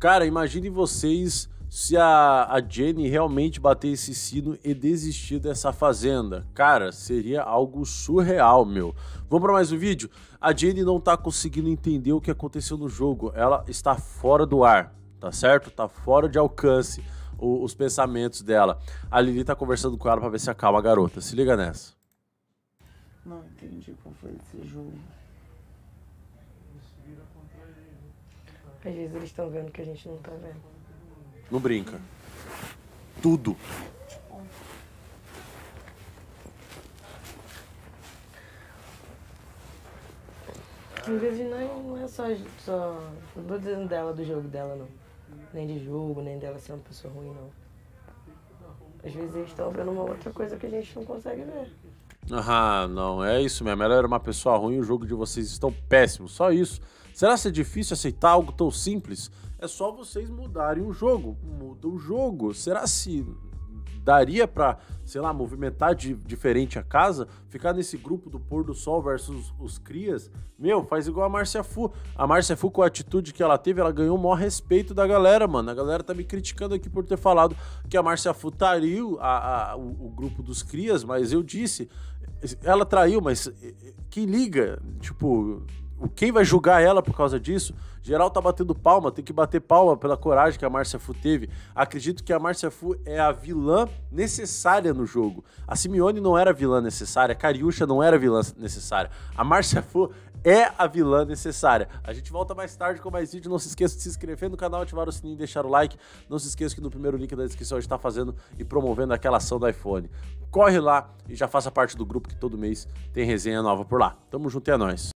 Cara, imagine vocês se a, a Jenny realmente bater esse sino e desistir dessa fazenda. Cara, seria algo surreal, meu. Vamos para mais um vídeo? A Jenny não tá conseguindo entender o que aconteceu no jogo. Ela está fora do ar, tá certo? Tá fora de alcance o, os pensamentos dela. A Lili tá conversando com ela para ver se acalma a garota. Se liga nessa. Não entendi como foi esse jogo. ele. Às vezes eles estão vendo que a gente não tá vendo. Não brinca. Tudo. Inclusive, não, é, não é só, só. Não tô dizendo dela, do jogo dela, não. Nem de jogo, nem dela ser uma pessoa ruim, não. Às vezes eles estão vendo uma outra coisa que a gente não consegue ver. Ah, não, é isso mesmo. Ela era uma pessoa ruim e o jogo de vocês estão péssimo, só isso. Será que é difícil aceitar algo tão simples? É só vocês mudarem o jogo. Muda o jogo. Será se daria para, sei lá, movimentar de, diferente a casa, ficar nesse grupo do pôr do sol versus os crias, meu, faz igual a Márcia Fu. A Márcia Fu, com a atitude que ela teve, ela ganhou o maior respeito da galera, mano. A galera tá me criticando aqui por ter falado que a Márcia Fu traiu a, a, o, o grupo dos crias, mas eu disse, ela traiu, mas que liga? Tipo, quem vai julgar ela por causa disso? Geral tá batendo palma, tem que bater palma pela coragem que a Márcia Fu teve. Acredito que a Márcia Fu é a vilã necessária no jogo. A Simeone não era vilã necessária, a Cariúcha não era vilã necessária. A Márcia Fu é a vilã necessária. A gente volta mais tarde com mais vídeo. Não se esqueça de se inscrever no canal, ativar o sininho e deixar o like. Não se esqueça que no primeiro link da descrição a gente está fazendo e promovendo aquela ação do iPhone. Corre lá e já faça parte do grupo que todo mês tem resenha nova por lá. Tamo junto e é nóis.